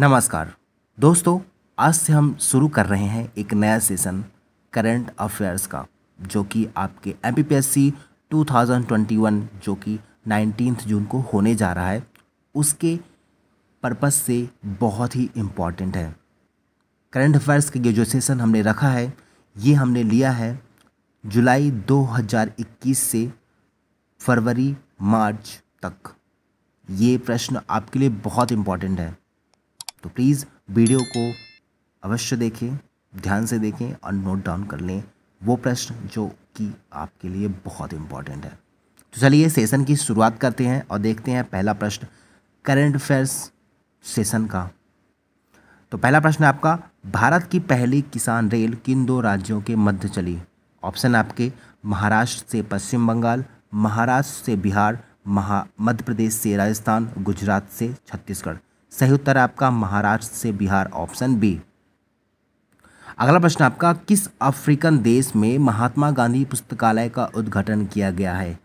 नमस्कार दोस्तों आज से हम शुरू कर रहे हैं एक नया सेशन करंट अफेयर्स का जो कि आपके M P P S C two thousand twenty one जो कि नाइनटीन जून को होने जा रहा है उसके पर्पस से बहुत ही इम्पॉर्टेंट है करंट अफेयर्स के जो सेशन हमने रखा है ये हमने लिया है जुलाई 2021 से फरवरी मार्च तक ये प्रश्न आपके लिए बहुत इम्पॉर्टेंट है तो प्लीज़ वीडियो को अवश्य देखें ध्यान से देखें और नोट डाउन कर लें वो प्रश्न जो कि आपके लिए बहुत इम्पॉर्टेंट है तो चलिए सेशन की शुरुआत करते हैं और देखते हैं पहला प्रश्न करंट अफेयर्स सेशन का तो पहला प्रश्न आपका भारत की पहली किसान रेल किन दो राज्यों के मध्य चली ऑप्शन आपके महाराष्ट्र से पश्चिम बंगाल महाराष्ट्र से बिहार महा मध्य प्रदेश से राजस्थान गुजरात से छत्तीसगढ़ सही उत्तर आपका महाराष्ट्र से बिहार ऑप्शन बी अगला प्रश्न आपका किस अफ्रीकन देश में महात्मा गांधी पुस्तकालय का उद्घाटन किया गया है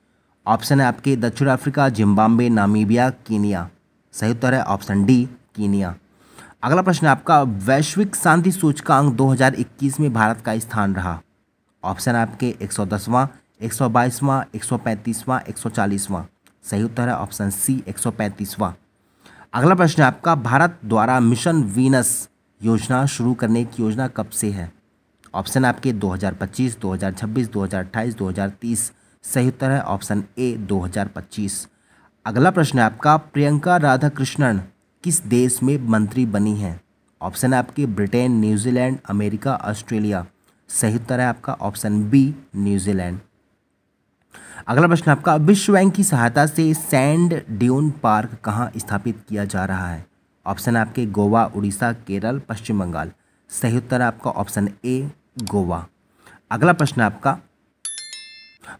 ऑप्शन है आपके दक्षिण अफ्रीका जिम्बाब्वे नामीबिया कीनिया सही उत्तर है ऑप्शन डी कीनिया अगला प्रश्न आपका वैश्विक शांति सूचकांक 2021 में भारत का स्थान रहा ऑप्शन आपके एक एक एक सौ सौ सौ दसवां बाईसवां पैंतीसवां एक सौ चालीसवां सही उत्तर है ऑप्शन सी एक सौ पैंतीसवां अगला प्रश्न है आपका भारत द्वारा मिशन वीनस योजना शुरू करने की योजना कब से है ऑप्शन आपके 2025, 2026, 2028, 2030 सही उत्तर है ऑप्शन ए 2025। अगला प्रश्न है आपका प्रियंका राधाकृष्णन किस देश में मंत्री बनी हैं ऑप्शन आपके ब्रिटेन न्यूजीलैंड अमेरिका ऑस्ट्रेलिया सही उत्तर है आपका ऑप्शन बी न्यूजीलैंड अगला प्रश्न आपका विश्व बैंक की सहायता से सैंड ड्यून पार्क कहाँ स्थापित किया जा रहा है ऑप्शन आपके गोवा उड़ीसा केरल पश्चिम बंगाल सही उत्तर आपका ऑप्शन ए गोवा अगला प्रश्न आपका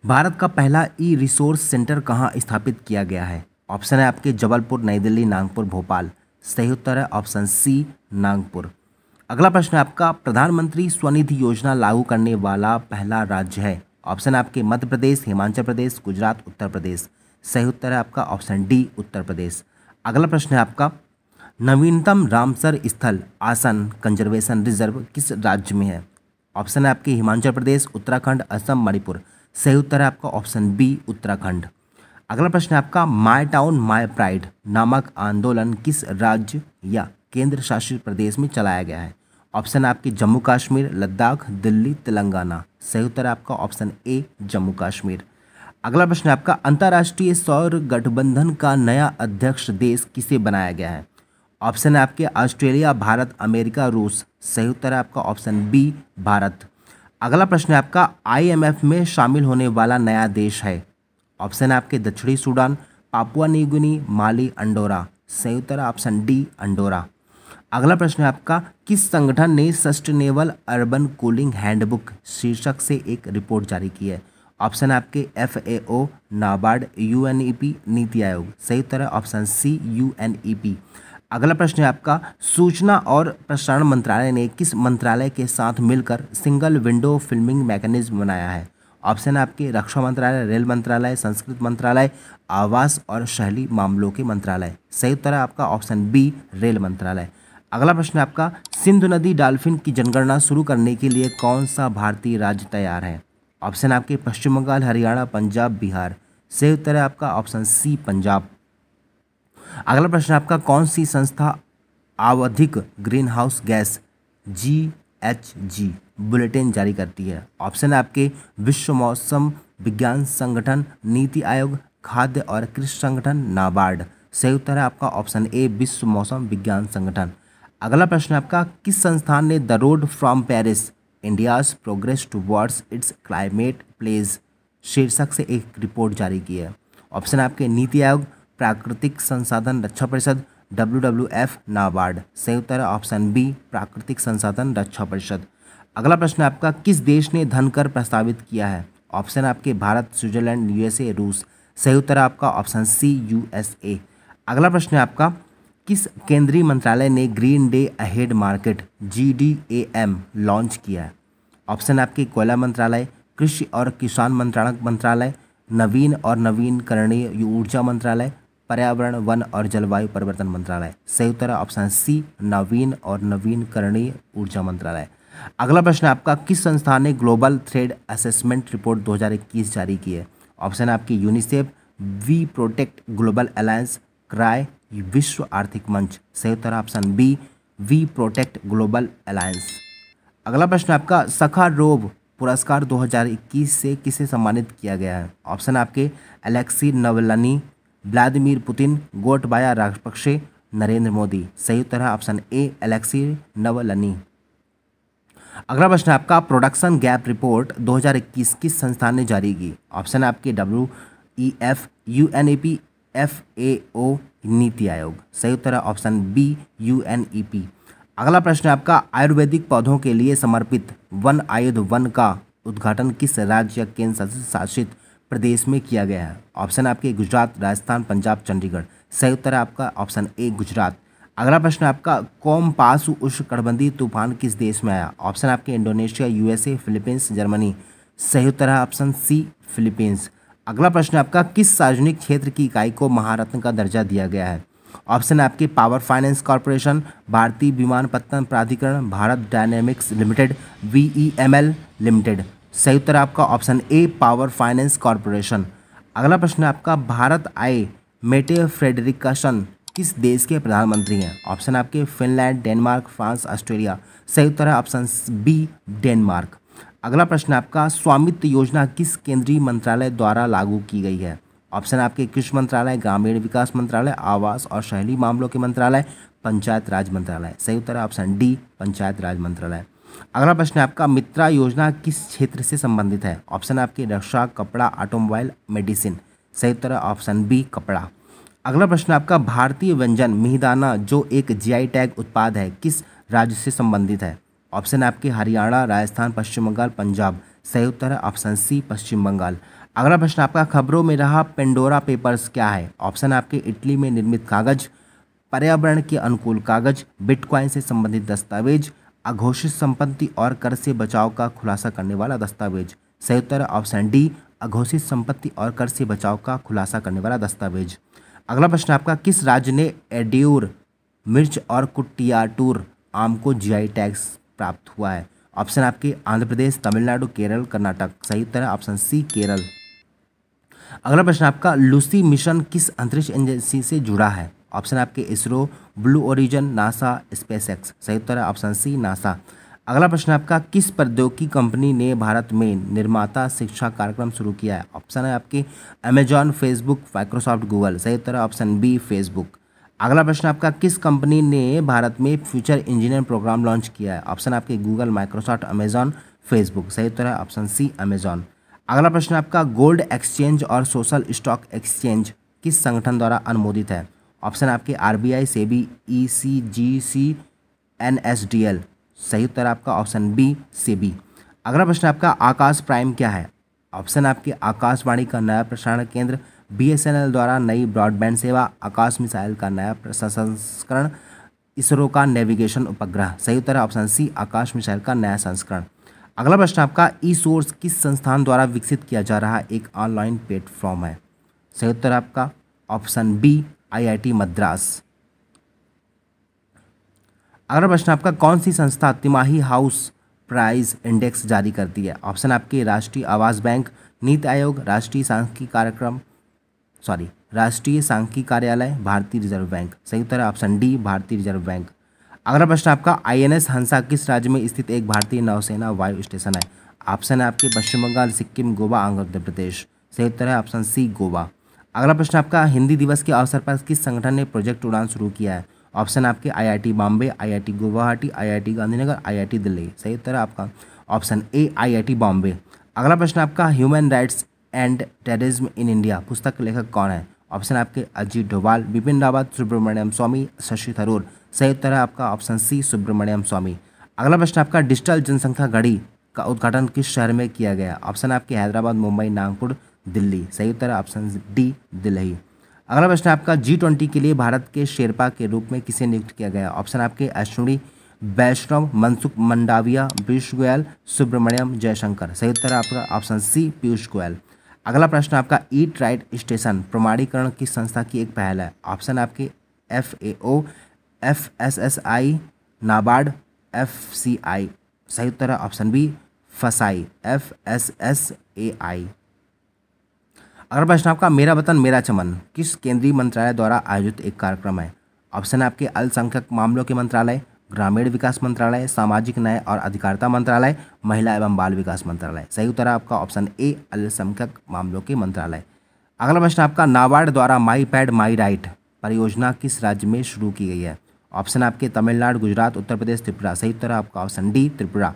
भारत का पहला ई रिसोर्स सेंटर कहाँ स्थापित किया गया है ऑप्शन है आपके जबलपुर नई दिल्ली नागपुर भोपाल सही उत्तर है ऑप्शन सी नागपुर अगला प्रश्न आपका प्रधानमंत्री स्वनिधि योजना लागू करने वाला पहला राज्य है ऑप्शन आपके मध्य प्रदेश हिमाचल प्रदेश गुजरात उत्तर प्रदेश सही उत्तर है आपका ऑप्शन डी उत्तर प्रदेश अगला प्रश्न है आपका नवीनतम रामसर स्थल आसन कंजर्वेशन रिजर्व किस राज्य में है ऑप्शन है आपके हिमाचल प्रदेश उत्तराखंड असम मणिपुर सही उत्तर है आपका ऑप्शन बी उत्तराखंड अगला प्रश्न है आपका माई टाउन माई प्राइड नामक आंदोलन किस राज्य या केंद्र शासित प्रदेश में चलाया गया है ऑप्शन आपकी जम्मू कश्मीर लद्दाख दिल्ली तेलंगाना सही उत्तर आपका ऑप्शन ए जम्मू कश्मीर अगला प्रश्न आपका अंतर्राष्ट्रीय सौर गठबंधन का नया अध्यक्ष देश किसे बनाया गया है ऑप्शन आपके ऑस्ट्रेलिया भारत अमेरिका रूस सही उत्तर आपका ऑप्शन बी भारत अगला प्रश्न है आपका आईएमएफ में शामिल होने वाला नया देश है ऑप्शन आपके दक्षिणी Sudan Papua New Guinea Mali Andorra सही उत्तर ऑप्शन डी अंडोरा अगला प्रश्न है आपका किस संगठन ने सस्टेनेबल अर्बन कूलिंग हैंडबुक शीर्षक से एक रिपोर्ट जारी की है ऑप्शन आपके F A O NABARD U N E P NITI Aayog सही उत्तर है option C U N E P अगला प्रश्न है आपका सूचना और प्रसारण मंत्रालय ने किस मंत्रालय के साथ मिलकर सिंगल विंडो फिल्मिंग मैकेनिज्म बनाया है ऑप्शन आपके रक्षा मंत्रालय रेल मंत्रालय संस्कृत मंत्रालय आवास और शहरी मामलों के मंत्रालय सही उत्तर है आपका ऑप्शन बी रेल मंत्रालय अगला प्रश्न आपका सिंधु नदी डाल्फिन की जनगणना शुरू करने के लिए कौन सा भारतीय राज्य तैयार है ऑप्शन आपके पश्चिम बंगाल हरियाणा पंजाब बिहार सही उत्तर है आपका ऑप्शन सी पंजाब अगला प्रश्न आपका कौन सी संस्था आवधिक greenhouse gas G H G bulletin जारी करती है ऑप्शन आपके विश्व मौसम विज्ञान संगठन नीति आयोग खाद्य और कृषि संगठन नाबार्ड सही उत्तर है आपका ऑप्शन ए विश्व मौसम विज्ञान संगठन अगला प्रश्न आपका किस संस्थान ने the road from Paris India's progress towards its climate pledge शीर्षक से एक रिपोर्ट जारी की है ऑप्शन आपके नीति आयोग प्राकृतिक संसाधन रक्षा परिषद डब्ल्यू डब्ल्यू एफ नाबार्ड सही उत्तर है ऑप्शन बी प्राकृतिक संसाधन रक्षा परिषद अगला प्रश्न आपका किस देश ने धन कर प्रस्तावित किया है ऑप्शन आपके भारत स्विट्जरलैंड यूएसए रूस सही उत्तर आपका ऑप्शन सी यूएसए अगला प्रश्न है आपका किस केंद्रीय मंत्रालय ने green day ahead market G D A M launch किया ऑप्शन आपके कोयला मंत्रालय कृषि और किसान मंत्रालय मंत्रालय नवीन और नवीनकरणीय ऊर्जा मंत्रालय पर्यावरण वन और जलवायु परिवर्तन मंत्रालय सही उत्तर है ऑप्शन सी नवीन और नवीनकरणीय ऊर्जा मंत्रालय अगला प्रश्न आपका किस संस्था ने ग्लोबल थ्रेड असेसमेंट रिपोर्ट 2021 जारी की है ऑप्शन आपकी UNICEF we protect global alliance CRY विश्व आर्थिक मंच सही उत्तर option B we protect global alliance अगला प्रश्न आपका सखा रोब पुरस्कार 2021 से किसे सम्मानित किया गया है ऑप्शन आपके Alexei Navalny Vladimir Putin Gotabaya Rajapaksa Narendra Modi सही उत्तर है ऑप्शन ए अलेक्सी नवलनी अगला प्रश्न आपका प्रोडक्शन गैप रिपोर्ट 2021 किस संस्थान ने जारी की ऑप्शन आपके W E F U N A P F A O NITI Aayog सही उत्तर है option B U N E P अगला प्रश्न है आपका आयुर्वेदिक पौधों के लिए समर्पित वन आयुध वन का उद्घाटन किस राज्य या केंद्र शासित प्रदेश में किया गया है ऑप्शन आपके गुजरात राजस्थान पंजाब चंडीगढ़ सही उत्तर है आपका ऑप्शन ए गुजरात अगला प्रश्न आपका कॉम पास उष्णकटबंधी तूफान किस देश में आया ऑप्शन आपके इंडोनेशिया यूएसए फिलीपींस जर्मनी सही उत्तर है ऑप्शन सी फिलीपींस अगला प्रश्न आपका किस सार्वजनिक क्षेत्र की इकाई को महारत्न का दर्जा दिया गया है ऑप्शन है आपके पावर फाइनेंस कॉरपोरेशन भारतीय विमानपत्तन प्राधिकरण भारत डायनेमिक्स लिमिटेड वी लिमिटेड सही उत्तर आपका option A power finance corporation अगला प्रश्न आपका भारत आए मेटे फ्रेडरिकसन किस देश के प्रधानमंत्री हैं ऑप्शन आपके फिनलैंड डेनमार्क फ्रांस ऑस्ट्रेलिया सही उत्तर है ऑप्शन बी डेनमार्क अगला प्रश्न आपका स्वामित्व योजना किस केंद्रीय मंत्रालय द्वारा लागू की गई है ऑप्शन आपके कृषि मंत्रालय ग्रामीण विकास मंत्रालय आवास और शहरी मामलों के मंत्रालय पंचायत राज मंत्रालय सही उत्तर है ऑप्शन डी पंचायत राज मंत्रालय अगला प्रश्न है आपका मित्रा योजना किस क्षेत्र से संबंधित है ऑप्शन आपके रक्षा कपड़ा ऑटोमोबाइल मेडिसिन सही उत्तर है ऑप्शन बी कपड़ा अगला प्रश्न आपका भारतीय व्यंजन मिहिदाना जो एक जीआई टैग उत्पाद है किस राज्य से संबंधित है ऑप्शन आपके हरियाणा राजस्थान पश्चिम बंगाल पंजाब सही उत्तर है ऑप्शन सी पश्चिम बंगाल अगला प्रश्न आपका खबरों में रहा पेंडोरा पेपर्स क्या है ऑप्शन आपके इटली में निर्मित कागज पर्यावरण के अनुकूल कागज बिटकॉइन से संबंधित दस्तावेज अघोषित संपत्ति और कर से बचाव का खुलासा करने वाला दस्तावेज सही उत्तर है ऑप्शन डी अघोषित संपत्ति और कर से बचाव का खुलासा करने वाला दस्तावेज अगला प्रश्न आपका किस राज्य ने एड्योर मिर्च और कुटियाटूर आम को जीआई टैग्स प्राप्त हुआ है ऑप्शन आपके आंध्र प्रदेश तमिलनाडु केरल कर्नाटक सही उत्तर है ऑप्शन सी केरल अगला प्रश्न आपका लूसी मिशन किस अंतरिक्ष एजेंसी से जुड़ा है ऑप्शन आपके ISRO Blue Origin NASA SpaceX सही उत्तर है ऑप्शन सी नासा अगला प्रश्न आपका किस प्रौद्योगिकी कंपनी ने भारत में निर्माता शिक्षा कार्यक्रम शुरू किया है ऑप्शन है आपके अमेजॉन फेसबुक माइक्रोसॉफ्ट गूगल सही उत्तर है ऑप्शन बी फेसबुक अगला प्रश्न आपका किस कंपनी ने भारत में फ्यूचर इंजीनियर प्रोग्राम लॉन्च किया है ऑप्शन आपके गूगल माइक्रोसॉफ्ट अमेजॉन फेसबुक सही उत्तर है ऑप्शन सी अमेजॉन अगला प्रश्न आपका गोल्ड एक्सचेंज और सोशल स्टॉक एक्सचेंज किस संगठन द्वारा अनुमोदित है ऑप्शन आपके R B I SEBI E C G C N S D L सही उत्तर आपका ऑप्शन बी सेबी अगला प्रश्न आपका आकाश प्राइम क्या है ऑप्शन आपके आकाशवाणी का नया प्रसारण केंद्र बीएसएनएल द्वारा नई ब्रॉडबैंड सेवा आकाश मिसाइल का नया संस्करण इसरो का नेविगेशन उपग्रह सही उत्तर है ऑप्शन सी आकाश मिसाइल का नया संस्करण अगला प्रश्न आपका ई सोर्स किस संस्थान द्वारा विकसित किया जा रहा एक ऑनलाइन प्लेटफॉर्म है सही उत्तर आपका ऑप्शन बी आईआईटी मद्रास अगला प्रश्न आपका कौन सी संस्था तिमाही हाउस प्राइस इंडेक्स जारी करती है ऑप्शन आपके राष्ट्रीय आवास बैंक नीति आयोग राष्ट्रीय सांख्यिकी कार्यक्रम सॉरी राष्ट्रीय सांख्यिकी कार्यालय भारतीय रिजर्व बैंक सही उत्तर ऑप्शन डी भारतीय रिजर्व बैंक अगला प्रश्न आपका आईएनएस हंसा किस राज्य में स्थित एक भारतीय नौसेना वायु स्टेशन है ऑप्शन है आपके पश्चिम बंगाल सिक्किम गोवा आंध्र प्रदेश सही उत्तर है ऑप्शन सी गोवा अगला प्रश्न आपका हिंदी दिवस के अवसर पर किस संगठन ने प्रोजेक्ट उड़ान शुरू किया है ऑप्शन आपके IIT Bombay IIT Guwahati IIT Gandhinagar IIT Delhi सही उत्तर है आपका ऑप्शन ए आईआईटी बॉम्बे अगला प्रश्न आपका human rights and terrorism in India पुस्तक लेखक कौन है ऑप्शन आपके अजीत डोवाल बिपिन रावत सुब्रमण्यम स्वामी शशि थरूर सही उत्तर है आपका ऑप्शन सी सुब्रमण्यम स्वामी अगला प्रश्न आपका डिजिटल जनसंख्या घड़ी का उद्घाटन किस शहर में किया गया ऑप्शन आपके हैदराबाद मुंबई नागपुर दिल्ली सही उत्तर है ऑप्शन डी दिल्ली अगला प्रश्न आपका जी ट्वेंटी के लिए भारत के शेरपा के रूप में किसे नियुक्त किया गया ऑप्शन आपके अश्विनी वैष्णव मनसुख मंडाविया पीयूष गोयल सुब्रमण्यम जयशंकर सही उत्तर है आपका ऑप्शन सी पीयूष गोयल अगला प्रश्न आपका ईट राइट स्टेशन प्रमाणीकरण की संस्था की एक पहल है ऑप्शन आपके F A O F S S I NABARD F C I सही उत्तर है option B FSSAI F S S A I अगला प्रश्न आपका मेरा वतन मेरा चमन किस केंद्रीय मंत्रालय द्वारा आयोजित एक कार्यक्रम है ऑप्शन आपके अल्पसंख्यक मामलों के मंत्रालय ग्रामीण विकास मंत्रालय सामाजिक न्याय और अधिकारिता मंत्रालय महिला एवं बाल विकास मंत्रालय सही उत्तर है आपका ऑप्शन ए अल्पसंख्यक मामलों के मंत्रालय अगला प्रश्न आपका नाबार्ड द्वारा माई पैड माई राइट परियोजना किस राज्य में शुरू की गई है ऑप्शन आपके तमिलनाडु गुजरात उत्तर प्रदेश त्रिपुरा सही उत्तर आपका ऑप्शन डी त्रिपुरा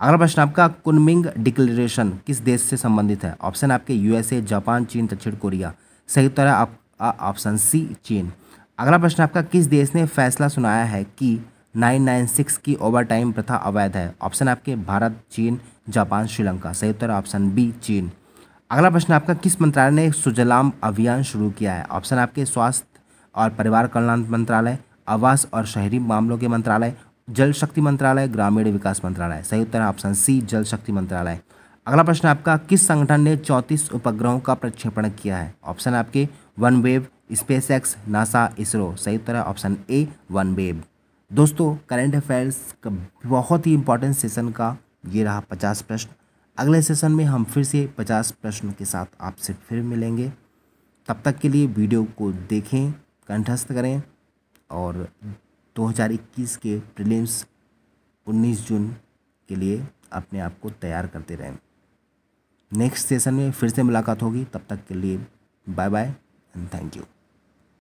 अगला प्रश्न आपका कुनमिंग डिक्लेरेशन किस देश से संबंधित है ऑप्शन आपके यूएसए जापान चीन दक्षिण कोरिया सही उत्तर आप ऑप्शन सी चीन अगला प्रश्न आपका किस देश ने फैसला सुनाया है कि 996 की ओवर टाइम प्रथा अवैध है ऑप्शन आपके भारत चीन जापान श्रीलंका सही उत्तर ऑप्शन बी चीन अगला प्रश्न आपका किस मंत्रालय ने सुजलाम अभियान शुरू किया है ऑप्शन आपके स्वास्थ्य और परिवार कल्याण मंत्रालय आवास और शहरी मामलों के मंत्रालय जल शक्ति मंत्रालय ग्रामीण विकास मंत्रालय सही उत्तर ऑप्शन सी जल शक्ति मंत्रालय अगला प्रश्न आपका किस संगठन ने चौंतीस उपग्रहों का प्रक्षेपण किया है ऑप्शन आपके OneWeb SpaceX NASA ISRO सही उत्तर ऑप्शन ए वन वेव दोस्तों करंट अफेयर्स का बहुत ही इंपॉर्टेंट सेशन का ये रहा पचास प्रश्न अगले सेशन में हम फिर से पचास प्रश्न के साथ आपसे फिर मिलेंगे तब तक के लिए वीडियो को देखें कंठस्थ करें और 2021 के प्रीलिम्स 19 जून के लिए अपने आप को तैयार करते रहें नेक्स्ट सेशन में फिर से मुलाकात होगी तब तक के लिए bye bye and thank you